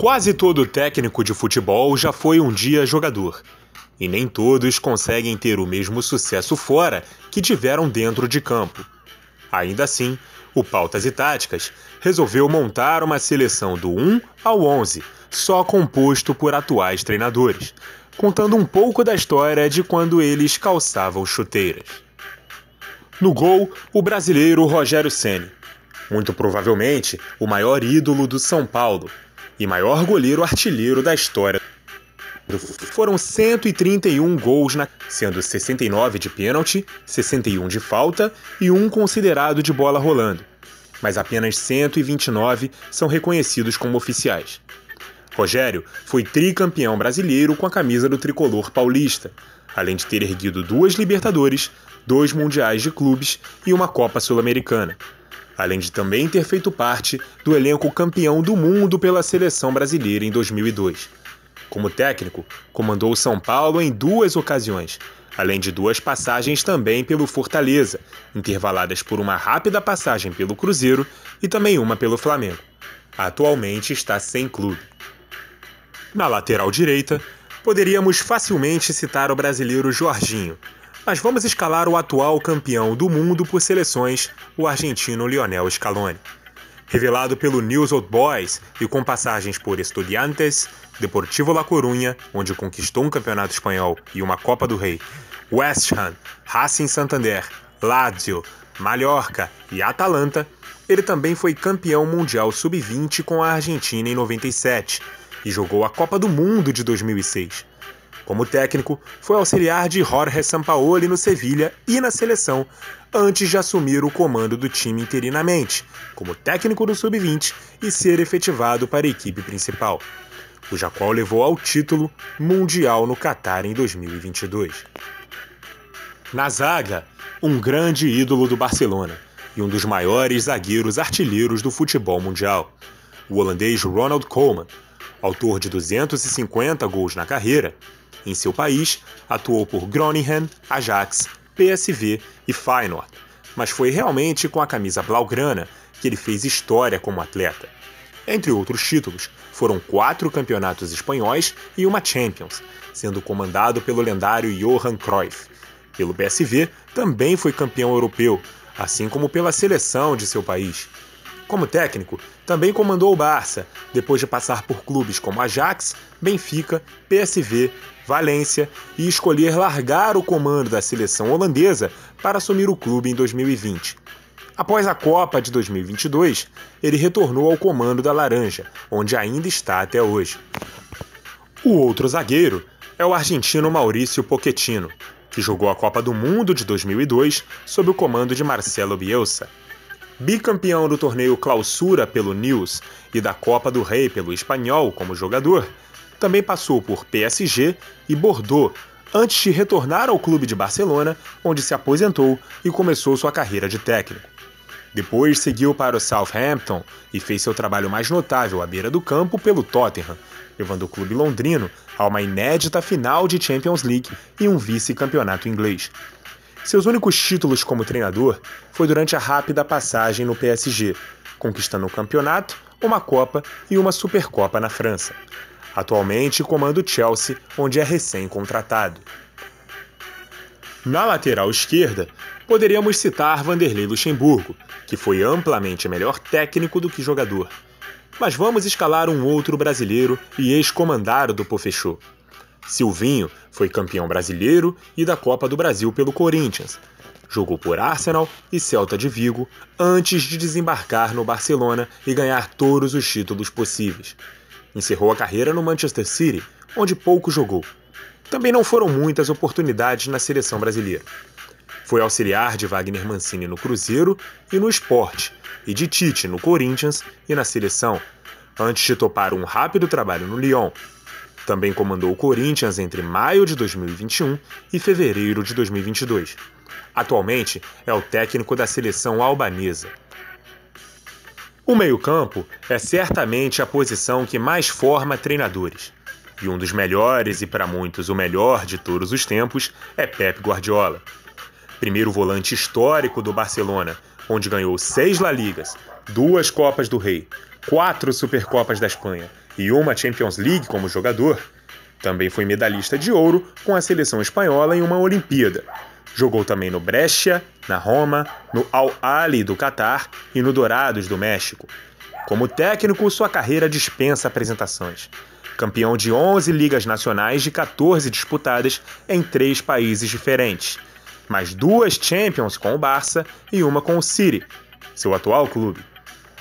Quase todo técnico de futebol já foi um dia jogador. E nem todos conseguem ter o mesmo sucesso fora que tiveram dentro de campo. Ainda assim, o Pautas e Táticas resolveu montar uma seleção do 1 ao 11, só composto por atuais treinadores, contando um pouco da história de quando eles calçavam chuteiras. No gol, o brasileiro Rogério Ceni, muito provavelmente o maior ídolo do São Paulo, e maior goleiro artilheiro da história. Foram 131 gols, na... sendo 69 de pênalti, 61 de falta e um considerado de bola rolando. Mas apenas 129 são reconhecidos como oficiais. Rogério foi tricampeão brasileiro com a camisa do tricolor paulista, além de ter erguido duas Libertadores, dois Mundiais de Clubes e uma Copa Sul-Americana além de também ter feito parte do elenco campeão do mundo pela seleção brasileira em 2002. Como técnico, comandou o São Paulo em duas ocasiões, além de duas passagens também pelo Fortaleza, intervaladas por uma rápida passagem pelo Cruzeiro e também uma pelo Flamengo. Atualmente está sem clube. Na lateral direita, poderíamos facilmente citar o brasileiro Jorginho, mas vamos escalar o atual campeão do mundo por seleções, o argentino Lionel Scaloni. Revelado pelo News Old Boys e com passagens por Estudiantes, Deportivo La Coruña, onde conquistou um campeonato espanhol e uma Copa do Rei, West Ham, Racing Santander, Lazio, Mallorca e Atalanta, ele também foi campeão mundial sub-20 com a Argentina em 97 e jogou a Copa do Mundo de 2006. Como técnico, foi auxiliar de Jorge Sampaoli no Sevilha e na seleção, antes de assumir o comando do time interinamente, como técnico do sub-20 e ser efetivado para a equipe principal. O qual levou ao título mundial no Catar em 2022. Na zaga, um grande ídolo do Barcelona e um dos maiores zagueiros artilheiros do futebol mundial. O holandês Ronald Koeman autor de 250 gols na carreira. Em seu país, atuou por Groningen, Ajax, PSV e Feyenoord, mas foi realmente com a camisa blaugrana que ele fez história como atleta. Entre outros títulos, foram quatro campeonatos espanhóis e uma Champions, sendo comandado pelo lendário Johan Cruyff. Pelo PSV, também foi campeão europeu, assim como pela seleção de seu país. Como técnico, também comandou o Barça, depois de passar por clubes como Ajax, Benfica, PSV, Valência e escolher largar o comando da seleção holandesa para assumir o clube em 2020. Após a Copa de 2022, ele retornou ao comando da Laranja, onde ainda está até hoje. O outro zagueiro é o argentino Maurício Pochettino, que jogou a Copa do Mundo de 2002 sob o comando de Marcelo Bielsa. Bicampeão do torneio Clausura pelo News e da Copa do Rei pelo Espanhol como jogador, também passou por PSG e Bordeaux antes de retornar ao clube de Barcelona, onde se aposentou e começou sua carreira de técnico. Depois seguiu para o Southampton e fez seu trabalho mais notável à beira do campo pelo Tottenham, levando o clube londrino a uma inédita final de Champions League e um vice-campeonato inglês. Seus únicos títulos como treinador foi durante a rápida passagem no PSG, conquistando o campeonato, uma Copa e uma Supercopa na França. Atualmente comanda o Chelsea, onde é recém-contratado. Na lateral esquerda, poderíamos citar Vanderlei Luxemburgo, que foi amplamente melhor técnico do que jogador. Mas vamos escalar um outro brasileiro e ex-comandado do Pofechot. Silvinho foi campeão brasileiro e da Copa do Brasil pelo Corinthians. Jogou por Arsenal e Celta de Vigo antes de desembarcar no Barcelona e ganhar todos os títulos possíveis. Encerrou a carreira no Manchester City, onde pouco jogou. Também não foram muitas oportunidades na seleção brasileira. Foi auxiliar de Wagner Mancini no Cruzeiro e no Esporte, e de Tite no Corinthians e na seleção, antes de topar um rápido trabalho no Lyon, também comandou o Corinthians entre maio de 2021 e fevereiro de 2022. Atualmente é o técnico da seleção albanesa. O meio-campo é certamente a posição que mais forma treinadores. E um dos melhores, e para muitos o melhor de todos os tempos, é Pep Guardiola. Primeiro volante histórico do Barcelona, onde ganhou seis La Ligas, duas Copas do Rei, quatro Supercopas da Espanha e uma Champions League como jogador. Também foi medalhista de ouro com a seleção espanhola em uma Olimpíada. Jogou também no Brescia, na Roma, no Al Ali do Catar e no Dourados do México. Como técnico, sua carreira dispensa apresentações. Campeão de 11 ligas nacionais de 14 disputadas em três países diferentes, mais duas Champions com o Barça e uma com o City, seu atual clube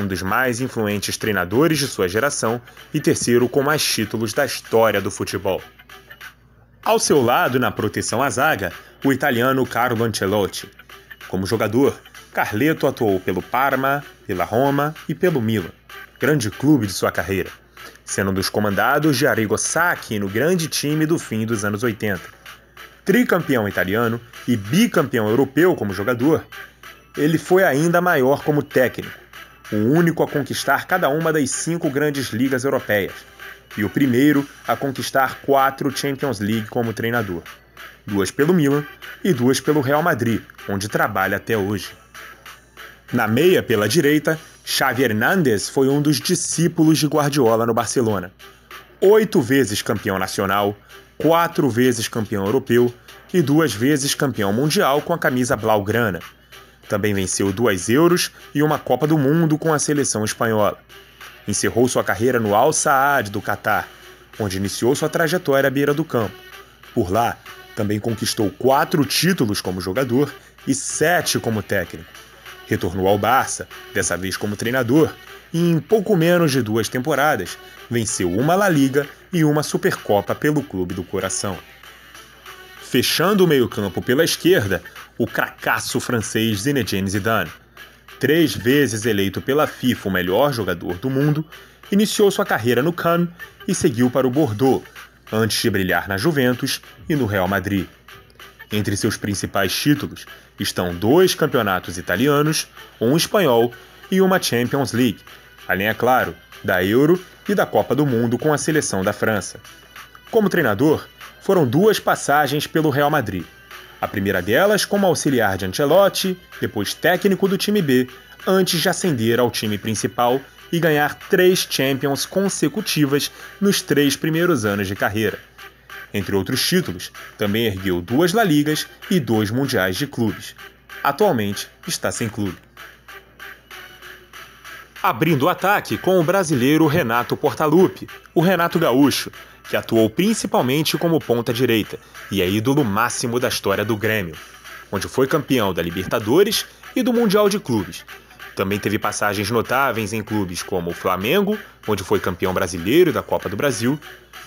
um dos mais influentes treinadores de sua geração e terceiro com mais títulos da história do futebol. Ao seu lado, na proteção à zaga, o italiano Carlo Ancelotti. Como jogador, Carleto atuou pelo Parma, pela Roma e pelo Milan, grande clube de sua carreira, sendo um dos comandados de Arrigo Sacchi no grande time do fim dos anos 80. Tricampeão italiano e bicampeão europeu como jogador, ele foi ainda maior como técnico, o único a conquistar cada uma das cinco grandes ligas europeias, e o primeiro a conquistar quatro Champions League como treinador: duas pelo Milan e duas pelo Real Madrid, onde trabalha até hoje. Na meia pela direita, Xavi Hernández foi um dos discípulos de Guardiola no Barcelona. Oito vezes campeão nacional, quatro vezes campeão europeu e duas vezes campeão mundial com a camisa blaugrana também venceu duas Euros e uma Copa do Mundo com a seleção espanhola. Encerrou sua carreira no Al Saad do Catar, onde iniciou sua trajetória à beira do campo. Por lá, também conquistou quatro títulos como jogador e sete como técnico. Retornou ao Barça, dessa vez como treinador, e em pouco menos de duas temporadas venceu uma La Liga e uma Supercopa pelo Clube do Coração. Fechando o meio-campo pela esquerda, o cracaço francês Zinedine Zidane. Três vezes eleito pela FIFA o melhor jogador do mundo, iniciou sua carreira no Cannes e seguiu para o Bordeaux, antes de brilhar na Juventus e no Real Madrid. Entre seus principais títulos estão dois campeonatos italianos, um espanhol e uma Champions League, além, é claro, da Euro e da Copa do Mundo com a seleção da França. Como treinador, foram duas passagens pelo Real Madrid. A primeira delas como auxiliar de Ancelotti, depois técnico do time B, antes de ascender ao time principal e ganhar três Champions consecutivas nos três primeiros anos de carreira. Entre outros títulos, também ergueu duas La Ligas e dois Mundiais de Clubes. Atualmente está sem clube. Abrindo o ataque com o brasileiro Renato Portaluppi, o Renato Gaúcho, que atuou principalmente como ponta direita e é ídolo máximo da história do Grêmio, onde foi campeão da Libertadores e do Mundial de Clubes. Também teve passagens notáveis em clubes como o Flamengo, onde foi campeão brasileiro da Copa do Brasil,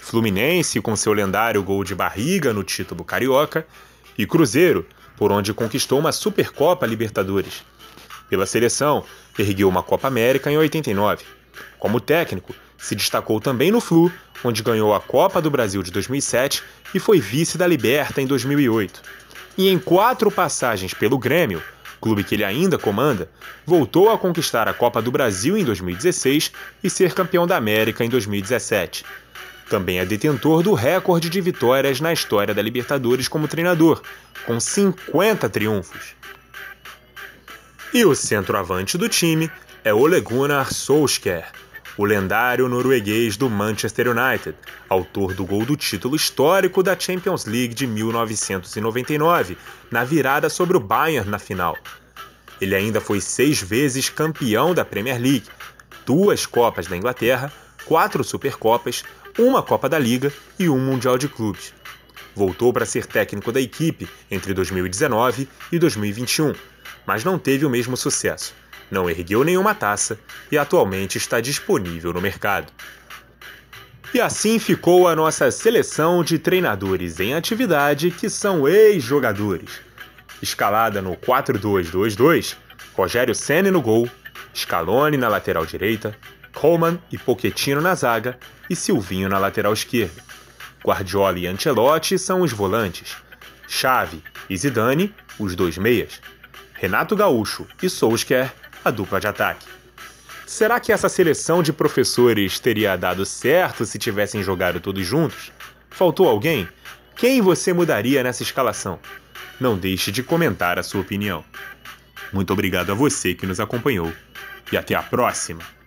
Fluminense com seu lendário gol de barriga no título carioca e Cruzeiro, por onde conquistou uma Supercopa Libertadores. Pela seleção, ergueu uma Copa América em 89. Como técnico, se destacou também no Flu, onde ganhou a Copa do Brasil de 2007 e foi vice da Liberta em 2008. E em quatro passagens pelo Grêmio, clube que ele ainda comanda, voltou a conquistar a Copa do Brasil em 2016 e ser campeão da América em 2017. Também é detentor do recorde de vitórias na história da Libertadores como treinador, com 50 triunfos. E o centroavante do time é Olegunar Solskjaer, o lendário norueguês do Manchester United, autor do gol do título histórico da Champions League de 1999, na virada sobre o Bayern na final. Ele ainda foi seis vezes campeão da Premier League, duas Copas da Inglaterra, quatro Supercopas, uma Copa da Liga e um Mundial de Clubes. Voltou para ser técnico da equipe entre 2019 e 2021, mas não teve o mesmo sucesso não ergueu nenhuma taça e atualmente está disponível no mercado. E assim ficou a nossa seleção de treinadores em atividade que são ex-jogadores. Escalada no 4-2-2-2, Rogério Senna no gol, Scaloni na lateral direita, Coleman e Pochettino na zaga e Silvinho na lateral esquerda. Guardiola e Ancelotti são os volantes. Xavi e Zidane, os dois meias. Renato Gaúcho e Solskjaer, a dupla de ataque. Será que essa seleção de professores teria dado certo se tivessem jogado todos juntos? Faltou alguém? Quem você mudaria nessa escalação? Não deixe de comentar a sua opinião. Muito obrigado a você que nos acompanhou e até a próxima!